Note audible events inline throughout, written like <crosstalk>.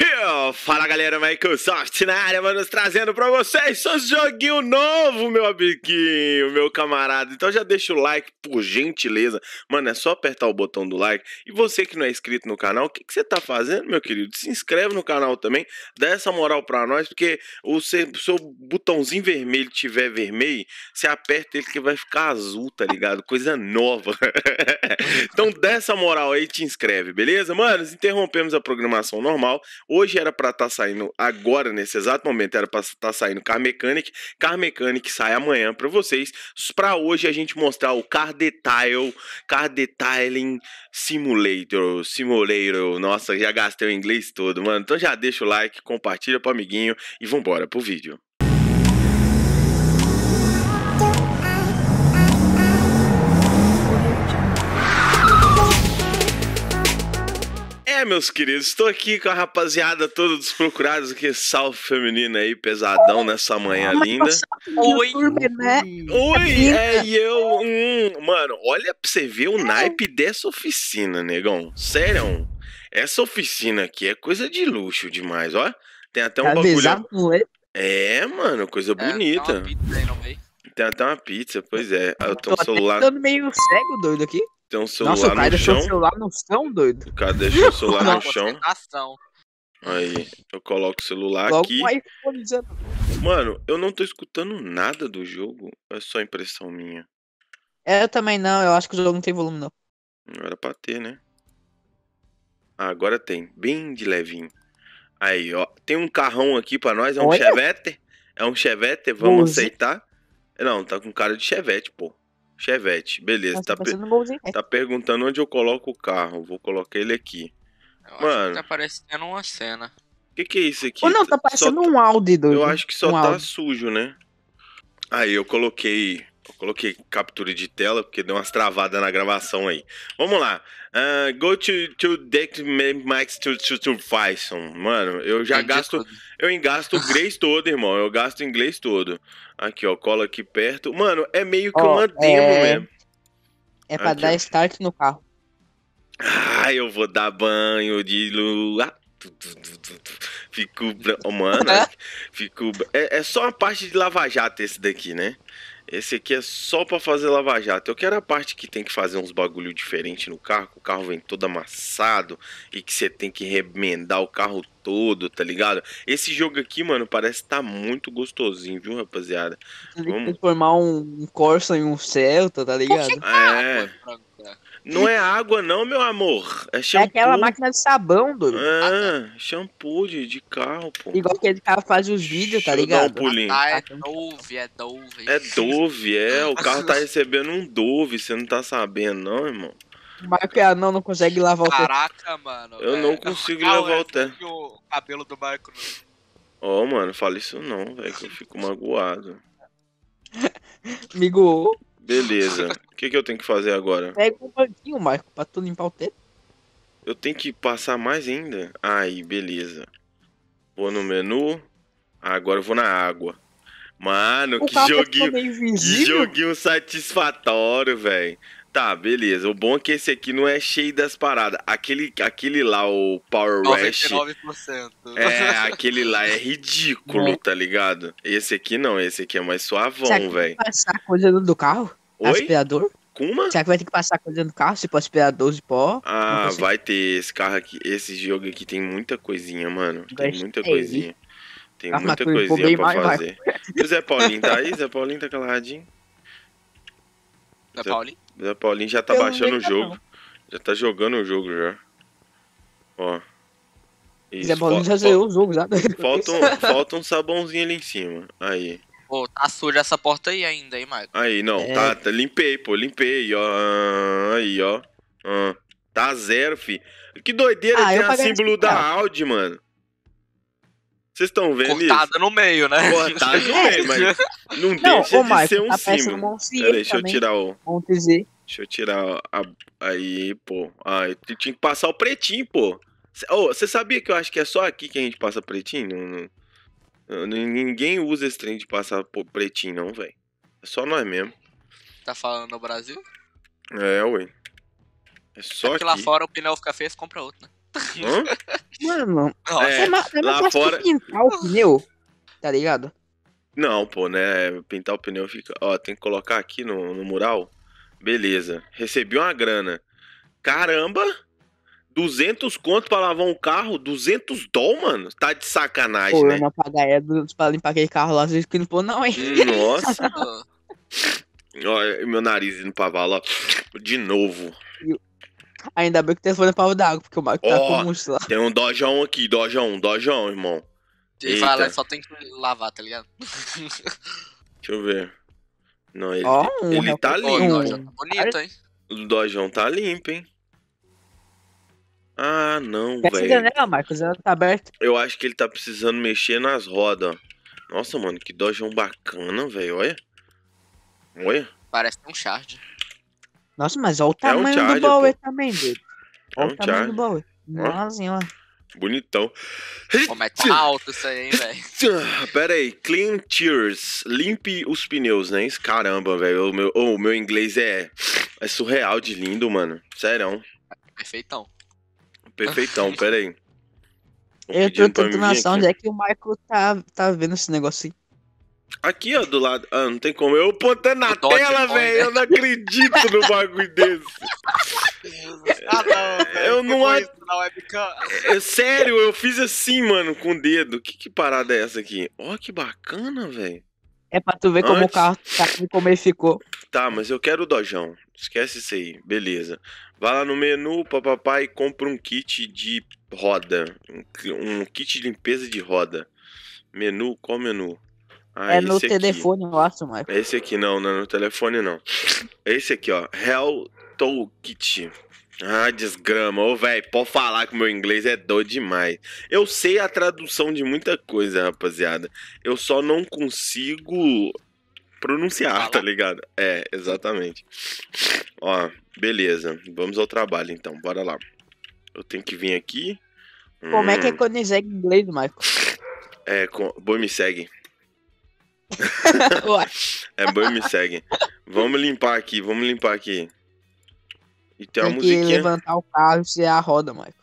Eu, fala galera, Microsoft na área, mano, trazendo pra vocês só joguinho novo, meu amiguinho, meu camarada. Então já deixa o like, por gentileza. Mano, é só apertar o botão do like. E você que não é inscrito no canal, o que, que você tá fazendo, meu querido? Se inscreve no canal também, dá essa moral pra nós, porque o seu, seu botãozinho vermelho tiver vermelho, você aperta ele que vai ficar azul, tá ligado? Coisa nova. <laughs> então dá essa moral aí te inscreve, beleza? mano? interrompemos a programação normal. Hoje era para estar tá saindo, agora nesse exato momento, era para estar tá saindo Car Mechanic. Car Mechanic sai amanhã para vocês. Para hoje a gente mostrar o Car Detail, Car Detailing Simulator, Simulator. Nossa, já gastei o inglês todo, mano. Então já deixa o like, compartilha pro amiguinho e vambora pro vídeo. É, meus queridos, estou aqui com a rapaziada toda dos procurados que salve feminino aí, pesadão nessa manhã linda. Oi! YouTube, né? Oi, é, e eu. Hum, mano, olha pra você ver o é. naipe dessa oficina, negão. Sério, essa oficina aqui é coisa de luxo demais, ó. Tem até um tá bagulho. É, mano, coisa é, bonita. Tem até uma pizza, tem até uma pizza pois é. Eu tô, tô um celular. Tô meio cego, doido aqui tem um celular Nossa, o cara no chão. o celular no chão, doido. O cara deixou o celular Não, no chão. Tá Aí, eu coloco o celular Logo aqui. Tá Mano, eu não tô escutando nada do jogo. É só impressão minha. É, eu também não. Eu acho que o jogo não tem volume, não. Não era pra ter, né? Ah, agora tem. Bem de levinho. Aí, ó. Tem um carrão aqui pra nós. É um Olha. Chevette. É um Chevette. Vamos aceitar. Não, tá com cara de Chevette, pô. Chevette, beleza. Tá, tá, per tá, perguntando onde eu coloco o carro. Vou colocar ele aqui. Eu Mano, tá parecendo uma cena. O que, que é isso aqui? Ou não, tá parecendo só um Audi, doido. Eu acho que só um tá Audi. sujo, né? Aí eu coloquei eu coloquei captura de tela porque deu umas travadas na gravação aí. Vamos lá. Uh, go to, to deck max to, to, to Python. Mano, eu já Entendi gasto. Tudo. Eu engasto o inglês <laughs> todo, irmão. Eu gasto o inglês todo. Aqui, ó, cola aqui perto. Mano, é meio que oh, uma demo é... mesmo. É pra aqui, dar ó. start no carro. Ah, eu vou dar banho de lua. Fico. Oh, mano, é <laughs> fico. É, é só a parte de lava-jato esse daqui, né? Esse aqui é só para fazer lava-jato. Ah, então eu quero a parte que tem que fazer uns bagulho diferente no carro, que o carro vem todo amassado e que você tem que remendar o carro todo, tá ligado? Esse jogo aqui, mano, parece tá muito gostosinho, viu, rapaziada? Vamos formar um, Corsa e um Celta, tá ligado? É. Não é água, não, meu amor. É, é shampoo. É aquela máquina de sabão, doido. É, ah, shampoo de, de carro, pô. Igual aquele carro faz os vídeos, tá ligado? Um ah, é ah, tá. Dove, é Dove. É Dove, é. O carro tá recebendo um Dove, você não tá sabendo, não, irmão. Marco não, não consegue lavar Caraca, o teto. Caraca, mano. Eu não consigo lavar o teto. O cabelo do Marco. Ó, oh, mano, fala isso não, velho, que eu fico magoado. <laughs> Migo. Beleza. O que, que eu tenho que fazer agora? Pega um banquinho, Marco, pra tu limpar o teto. Eu tenho que passar mais ainda? Aí, beleza. Vou no menu. Ah, agora eu vou na água. Mano, o que é joguinho. Que joguinho satisfatório, velho. Tá, beleza. O bom é que esse aqui não é cheio das paradas. Aquele, aquele lá, o Power 99%. É, aquele lá é ridículo, tá ligado? Esse aqui não, esse aqui é mais suavão, velho. Passar coisa dentro do carro? Oi? Aspirador? Kuma? Será que vai ter que passar coisa dentro do carro? Tipo aspirador de pó? Ah, vai ter. Esse carro aqui, esse jogo aqui tem muita coisinha, mano. Tem muita coisinha. Tem muita coisinha pra fazer. E o Zé Paulinho tá aí? Zé Paulinho tá caladinho? Zé Paulinho? Zé Paulinho já tá Pelo baixando o jogo. Não. Já tá jogando o jogo já. Ó. Isso, Zé Paulinho já zerou o jogo já. Falta um, <laughs> falta um sabãozinho ali em cima. Aí. Pô, tá suja essa porta aí ainda, hein, Maicon? Aí, não. É. Tá, tá, limpei, pô. Limpei, ó. Ah, aí, ó. Ah, tá zero, fi. Que doideira ah, tem a símbolo da Audi, mano. Vocês estão vendo Cortada isso? no meio, né? Cortada no meio, mas não, não deixa ô, de ser um símbolo. Peraí, deixa eu tirar o... Montezê. Deixa eu tirar a... Aí, pô. Aí, tinha que passar o pretinho, pô. Você oh, sabia que eu acho que é só aqui que a gente passa pretinho? Não, não, ninguém usa esse trem de passar pretinho, não, velho. É só nós mesmo. Tá falando no Brasil? É, ué. É, é só é aqui. lá fora o pneu fica feio, você compra outro, né? Mano, é, é, é lá fora... pintar o pneu, tá ligado? Não, pô, né? Pintar o pneu fica. Ó, tem que colocar aqui no, no mural. Beleza. Recebi uma grana. Caramba! 200 conto pra lavar um carro? 200 dó, mano? Tá de sacanagem, pô, né? Pô, pagar é pra limpar aquele carro lá, vocês que não pô, não, hein? Nossa! Olha, <laughs> meu nariz indo pra vala, ó. De novo. Ainda bem que tem telefone é pau d'água, porque o Marco tá com monstro lá. Tem um dojão aqui, dojão, dojão, irmão. Ele fala, só tem que lavar, tá ligado? <laughs> Deixa eu ver. Não, ele, oh, um ele né? tá limpo. Oh, dojão tá bonito, hein? O dojão tá limpo, hein? Ah, não, velho. janela Marcos? Ela tá aberto. Eu acho que ele tá precisando mexer nas rodas, ó. Nossa, mano, que dojão bacana, velho. Olha. Olha. Parece um charge. Nossa, mas olha o tamanho é um do Bauer pô. também, doido. É olha é um o tamanho do Bauer. Nossa Bonitão. Como é tá alto isso aí, <laughs> velho? Pera aí. Clean Tears. Limpe os pneus, né? Caramba, velho. O meu, oh, o meu inglês é, é surreal de lindo, mano. Sério. Perfeitão. Perfeitão, pera aí. Eu tô tentando achar onde é que o Michael tá, tá vendo esse negócio aí. Aqui, ó, do lado. Ah, não tem como. Eu botando na é tela, velho. Né? Eu não acredito no bagulho desse. ah, eu não. A... Eu, é, sério, eu fiz assim, mano, com o dedo. Que, que parada é essa aqui? Ó, que bacana, velho. É pra tu ver Antes... como o carro tá, como ele ficou. Tá, mas eu quero o dojão. Esquece isso aí. Beleza. Vai lá no menu, papapá, e compra um kit de roda. um kit de limpeza de roda. Menu, qual menu? É ah, é no telefone, eu acho, Michael. Esse aqui não, não é no telefone, não. Esse aqui, ó. Hell Toolkit. Ah, desgrama. Ô, velho, pode falar que meu inglês é doido demais. Eu sei a tradução de muita coisa, rapaziada. Eu só não consigo pronunciar, tá ligado? É, exatamente. Ó, beleza. Vamos ao trabalho, então. Bora lá. Eu tenho que vir aqui. Como hum. é que é hum. quando inglês, Michael? É, com... me segue. <laughs> é bom me segue. Vamos limpar aqui, vamos limpar aqui. E tem uma tem Que levantar o carro e a roda, Michael.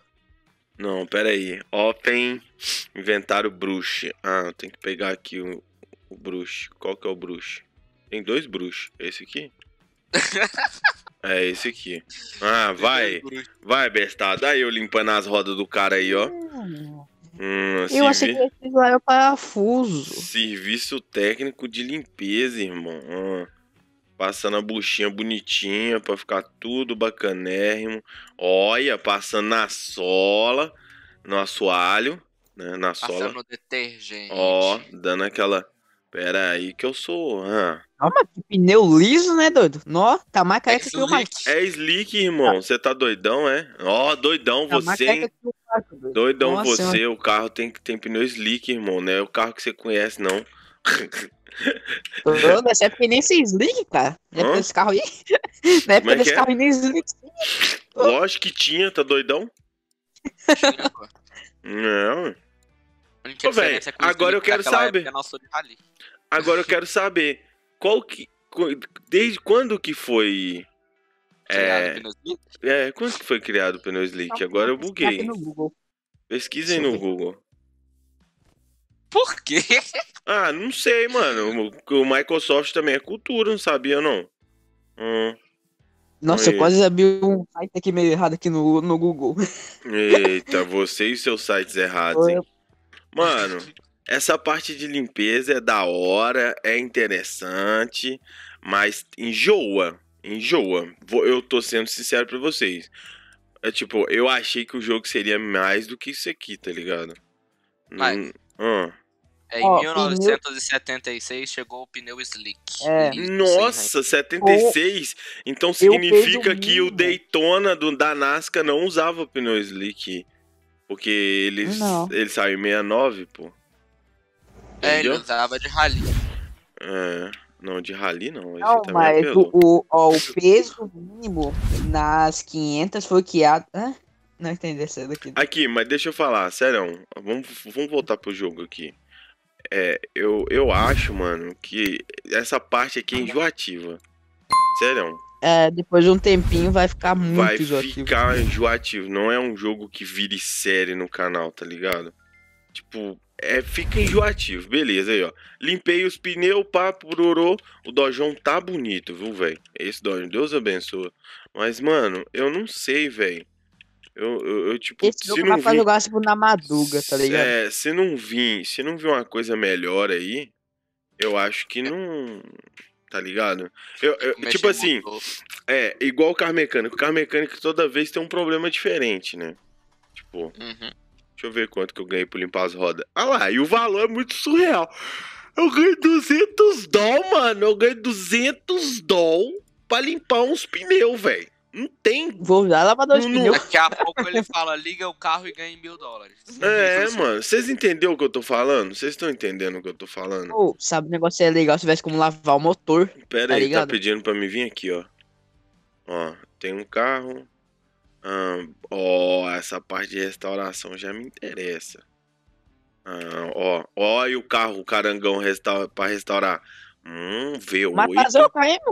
Não, pera aí. Open inventário bruxo. Ah, tem que pegar aqui o, o bruxo. Qual que é o bruxo? Tem dois bruxos. Esse aqui? <laughs> é esse aqui. Ah, vai. Vai, bestado. Aí eu limpando as rodas do cara aí, ó. Hum. Hum, eu achei que esse lá é o parafuso. Serviço técnico de limpeza, irmão. Ah, passando a buchinha bonitinha pra ficar tudo bacanérrimo. Olha, passando na sola, no assoalho, né? Na passando sola. Passando detergente. Ó, dando aquela... Pera aí que eu sou... Não, ah, mas que pneu liso, né, doido? Nó, tá mais careca é que o Mike. É slick, irmão. Você tá doidão, é? Ó, oh, doidão tá você, hein? Doidão Nossa, você. Senhora. O carro tem, tem pneu slick, irmão. Não é o carro que você conhece, não. Doido, essa época nem slick, cara. <laughs> Na época carro aí. Não é desse é? carro aí nem slick. Lógico que tinha, tá doidão? Não. Ô, véio, tá agora eu quero saber. Agora eu quero saber qual que. Desde quando que foi. É, é, quando que foi criado o pneu slick? Tá Agora eu buguei. No Google. Pesquisem no Google. Por quê? <laughs> Ah, não sei, mano. O Microsoft também é cultura, não sabia, não. Hum. Nossa, eu quase abri um site aqui meio errado aqui no, no Google. Eita, você e seus sites errados, hein? Mano, essa parte de limpeza é da hora, é interessante, mas enjoa, enjoa. Eu tô sendo sincero para vocês. É tipo, eu achei que o jogo seria mais do que isso aqui, tá ligado? Mas... Hum. É, em oh, 1976 pneu... chegou o pneu slick. É. Nossa, 76? Então significa que o Daytona do, da Nasca não usava pneu slick. Porque eles, não. eles em 69, pô. É, ele usava de rali. É, não, de rali não. Não, é mas o, o, ó, o peso mínimo nas 500 foi que a... Hã? Não entendi essa daqui. Aqui, mas deixa eu falar, sério. Vamos, vamos voltar pro jogo aqui. É, eu, eu acho, mano, que essa parte aqui é enjoativa. Sério. É, depois de um tempinho vai ficar muito vai enjoativo. Vai ficar enjoativo. Não é um jogo que vire série no canal, tá ligado? Tipo, é, fica enjoativo. Beleza, aí, ó. Limpei os pneus, pá, purorô. O dojão tá bonito, viu, velho? Esse dojão, Deus abençoa. Mas, mano, eu não sei, velho. Eu, eu, eu, tipo, Esse se não vir... jogar tipo, na maduga, tá ligado? É, se não vir, se não vir uma coisa melhor aí, eu acho que não. Tá ligado? Eu, eu é tipo assim, é, igual o carro mecânico. O carro mecânico toda vez tem um problema diferente, né? Tipo. Uhum. Deixa eu ver quanto que eu ganhei por limpar as rodas. Ah lá, e o valor é muito surreal. Eu ganhei 200 doll, mano. Eu ganhei 200 doll pra limpar uns pneus, velho. Não tem. Vou já lavador de pneu. Daqui a pouco ele fala, liga o carro e ganha mil dólares. <laughs> É, mano. Vocês entenderam o que eu tô falando? Vocês estão entendendo o que eu tô falando? Oh, sabe, o negócio é legal se tivesse como lavar o motor. Pera tá aí, tá ligado? tá pedindo pra me vir aqui, ó. Ó, tem um carro, ah, ó, essa parte de restauração já me interessa. Ah, ó, ó, e o carro, o carangão para restaurar. Hum, V8. Mas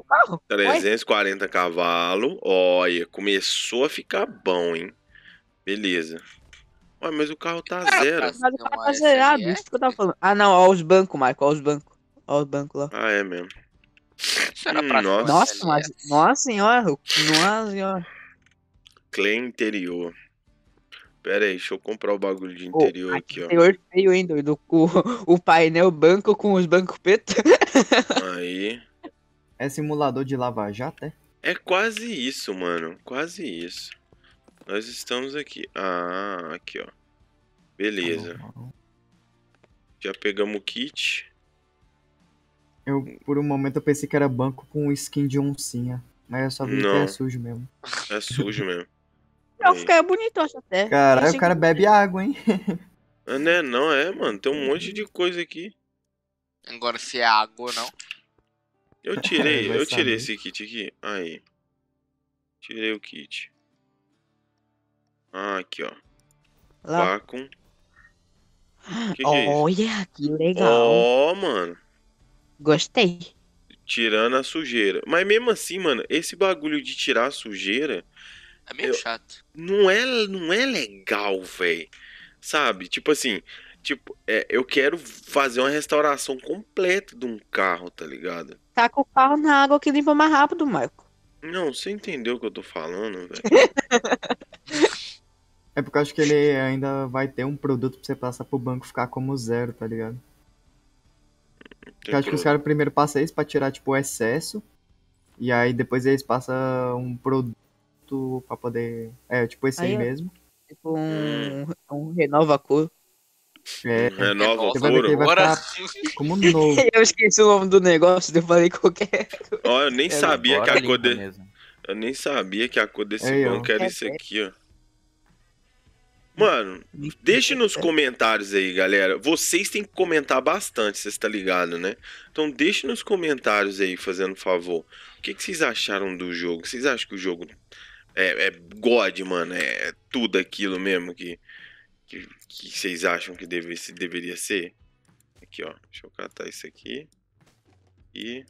carro? 340 cavalos. Olha, começou a ficar bom, hein? Beleza. Ué, mas o carro tá zero. Mas o carro tá zerado, é isso que eu tava falando. Ah, não, ó os bancos, Michael ó os bancos. Ó os bancos lá. Ah, é mesmo. Hum, nossa. Nossa, mas, né? nossa senhora, nossa senhora. Clé interior. Pera aí, deixa eu comprar o bagulho de interior oh, aqui, ó. Interior feio, hein, doido? O, o painel banco com os bancos pretos. <laughs> Aí. É simulador de lava-jato, é? É quase isso, mano. Quase isso. Nós estamos aqui. Ah, aqui, ó. Beleza. Ah, Já pegamos o kit. Eu, por um momento, eu pensei que era banco com skin de oncinha. Mas eu só vi Não. que é sujo mesmo. É sujo <laughs> mesmo. Pra é, ficar é bonito, acho até. Caralho, o cara que... bebe água, hein? <laughs> Ah, não é, não, é, mano. Tem um monte de coisa aqui. Agora, se é água ou não. Eu tirei, <laughs> eu tirei esse kit aqui. Aí. Tirei o kit. Ah, aqui, ó. Lá. Vacuum. Tá é Olha, que, que legal. Ó, oh, mano. Gostei. Tirando a sujeira. Mas mesmo assim, mano, esse bagulho de tirar a sujeira é meio eu, chato. Não é, não é legal, velho. Sabe? Tipo assim, tipo, é, eu quero fazer uma restauração completa de um carro, tá ligado? Tá com o carro na água que limpa mais rápido, Marco. Não, você entendeu o que eu tô falando, velho. <laughs> é porque eu acho que ele ainda vai ter um produto pra você passar pro banco ficar como zero, tá ligado? Eu acho que os caras primeiro passam isso pra tirar, tipo, o excesso. E aí depois eles passam um produto produto pra poder. É, tipo esse aí, aí mesmo. Tipo um, um renova cor. É, renova cor Agora sim. Como novo. <laughs> eu esqueci o nome do negócio, eu falei qualquer coisa. Ó, eu nem é, sabia que a cor de... Eu nem sabia que a cor desse é, banco eu. era é, aqui, ó. Mano, deixe nos comentários aí, galera. Vocês têm que comentar bastante, vocês tá ligado, né? Então deixe nos comentários aí, fazendo favor. O que, que vocês acharam do jogo? Vocês acham que o jogo é, é God, mano. É tudo aquilo mesmo que, que, que vocês acham que deve, deveria ser. Aqui, ó. Deixa eu catar isso aqui. E.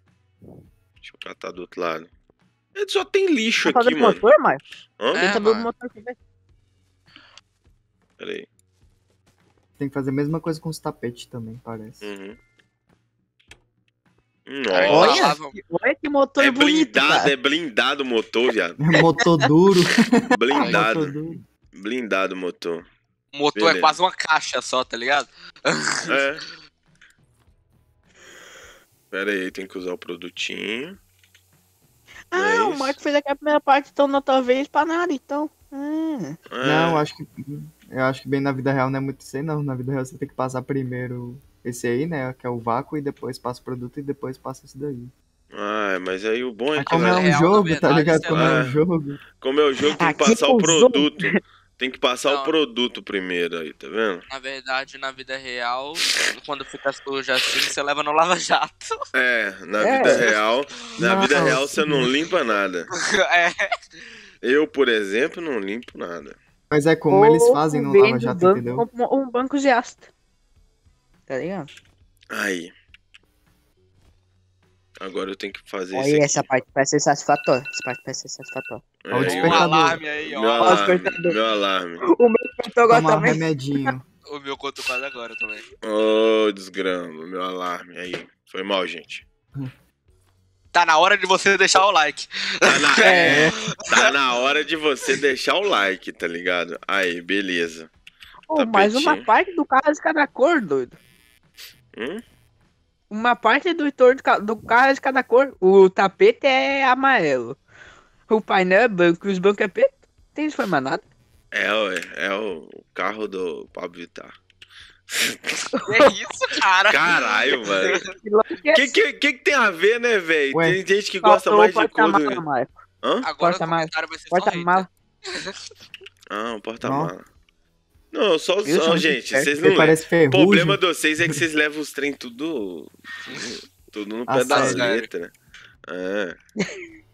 Deixa eu catar do outro lado. É, só tem lixo aqui, mano. Motor, Hã? É, mano. Pera aí. Tem que fazer a mesma coisa com os tapetes também, parece. Uhum. Olha, olha que motor é bonito, cara. É blindado o motor, viado. <laughs> motor duro. <laughs> Blindado. Motor duro. Blindado o motor. O motor é Beleza. é quase uma caixa só, tá ligado? É. <laughs> Pera aí, tem que usar o produtinho. Ah, é o Marco fez aqui a primeira parte, então tua talvez pra nada, então. Hum. É. Não, acho que. Eu acho que bem na vida real não é muito assim, não. Na vida real você tem que passar primeiro esse aí, né? Que é o vácuo e depois passa o produto e depois passa isso daí. Ah, mas aí o bom é, que. Como é um jogo, tá ligado? Como é um jogo. Como é o jogo, tem que ah, passar o produto. Tem que passar Não. o produto primeiro aí, tá vendo? Na verdade, na vida real, quando fica sujo assim, você leva no lava-jato. <laughs> É, na é. vida real, na Nossa. vida real você não limpa nada. <laughs> É. Eu, por exemplo, não limpo nada. Mas é como Ou eles fazem no lava-jato, entendeu? Um banco de ácido tá ligado? Aí. Agora eu tenho que fazer Aí, essa aqui. parte parece satisfatória. Essa parte parece satisfatória. Olha o despertador. alarme aí, ó. Meu alarme. O meu alarme. O meu despertou agora também. Um remedinho. <laughs> o meu conto quase agora também. Ô, oh, desgrama. Meu alarme aí. Foi mal, gente. Tá na hora de você deixar o like. Tá na, <laughs> é. é. tá na hora de você deixar o like, tá ligado? Aí, beleza. Oh, mais uma parte do caso de cada cor, doido. Hum? Uma parte do torno do carro é de cada cor. O tapete é amarelo. O painel é branco e os bancos é preto. Tem isso foi nada? É, é o carro do Pablo Vittar. É isso, cara. Caralho, mano. É que que, que, que tem a ver, né, velho? Tem gente que gosta mais de cor do... Hã? Agora porta o porta mala. Ah, um porta-mala. Não, só os som, gente. Vocês não. O problema de vocês é que vocês levam os trem tudo. Tudo no pé das letras. Ah.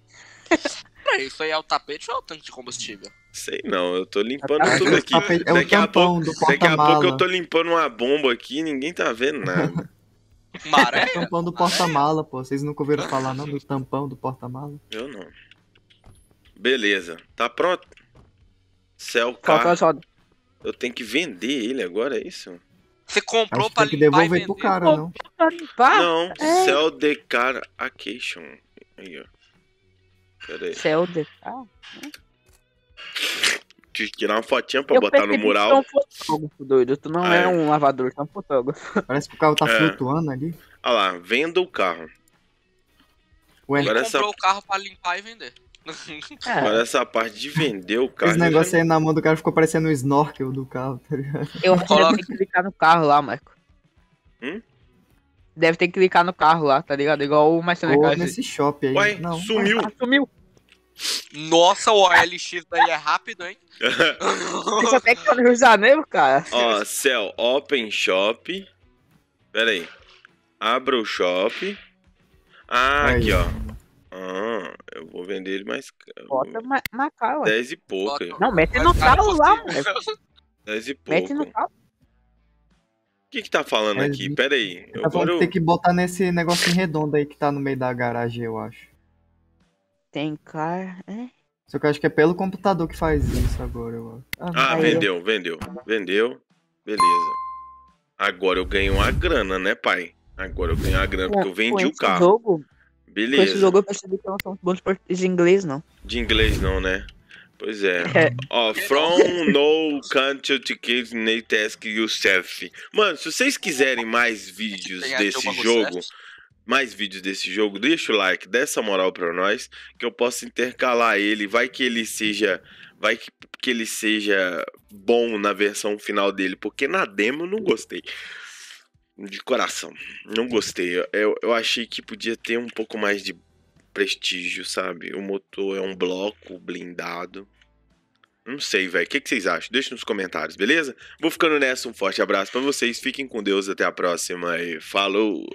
<laughs> isso aí é o tapete ou é o tanque de combustível? Sei não, eu tô limpando é, tudo aqui. É daqui, a pouco, daqui a pouco eu tô limpando uma bomba aqui ninguém tá vendo nada. <laughs> Maré? o tampão do porta-mala, pô. Vocês nunca ouviram falar não do tampão do porta-mala? Eu não. Beleza, tá pronto? Céu, carro. só, eu tenho que vender ele agora, é isso? Você comprou Acho pra limpar. Tem que devolver pro cara, não. Pra limpar? Não, é. sell the car occasion. Aí, ó. Pera aí. Sell the car? Tive que tirar uma fotinha pra eu botar no mural. Tu não é um fotógrafo, doido. Tu não ah, é. é um lavador, tu é um fotógrafo. <laughs> Parece que o carro tá é. flutuando ali. Olha lá, venda o carro. Ué, é ele comprou essa... o carro pra limpar e vender. É. Olha essa parte de vender o carro. Esse negócio aí na mão do cara ficou parecendo o um snorkel do carro, tá ligado? Eu acho que deve ter que clicar no carro lá, Marco. Hum? Deve ter que clicar no carro lá, tá ligado? Igual o mais Ou nesse shopping aí. Ué, Não, sumiu. Ah, sumiu. Nossa, o OLX daí é rápido, hein? Isso <laughs> até que tá no Rio de Janeiro, cara. Ó, céu, open shop. Pera aí. Abra o shop. Ah, aí. aqui, ó. Ah, eu vou vender ele mais caro. Bota ma Macau, 10 e pouco. Bota. Não, mete no carro lá, moleque. 10 <laughs> e pouco. Mete no O que que tá falando é, aqui? Pera aí. Eu vou ter que botar nesse negócio redondo aí que tá no meio da garagem, eu acho. Tem car... É? Só que eu acho que é pelo computador que faz isso agora, eu acho. Ah, ah vendeu, eu... vendeu. Vendeu. Beleza. Agora eu ganho uma grana, né, pai? Agora eu ganho a grana porque eu vendi o carro. Jogo, Beleza. Com esse jogo eu percebi que eu não sou bons bom de, de inglês, não. De inglês, não, né? Pois é. é. Ó, from no country to kids task yourself. Mano, se vocês quiserem mais vídeos desse jogo, mais vídeos desse jogo, deixa o like, dessa essa moral pra nós, que eu posso intercalar ele. Vai que ele seja. Vai que, que ele seja bom na versão final dele, porque na demo eu não gostei de coração. Não gostei. Eu, eu achei que podia ter um pouco mais de prestígio, sabe? O motor é um bloco blindado. Não sei, velho. O que, que, vocês acham? Deixa nos comentários, beleza? Vou ficando nessa. Um forte abraço para vocês. Fiquem com Deus. Até a próxima e falou!